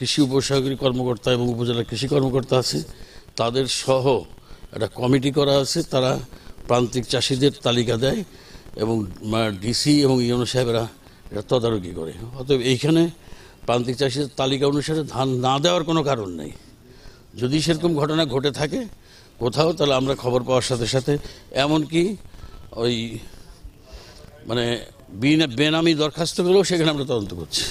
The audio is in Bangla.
কৃষি উপসহকারী কর্মকর্তা এবং উপজেলা কৃষি কর্মকর্তা আছে তাদের সহ একটা কমিটি করা আছে তারা প্রান্তিক চাষিদের তালিকা দেয় এবং ডিসি এবং ইউনো সাহেবরা এটা তদারকি করে অতএব এইখানে প্রান্তিক চাষিদের তালিকা অনুসারে ধান না দেওয়ার কোনো কারণ নেই যদি সেরকম ঘটনা ঘটে থাকে কোথাও তাহলে আমরা খবর পাওয়ার সাথে সাথে এমনকি ওই মানে বিনা বেনামি দরখাস্ত পেলেও সেখানে আমরা তদন্ত করছি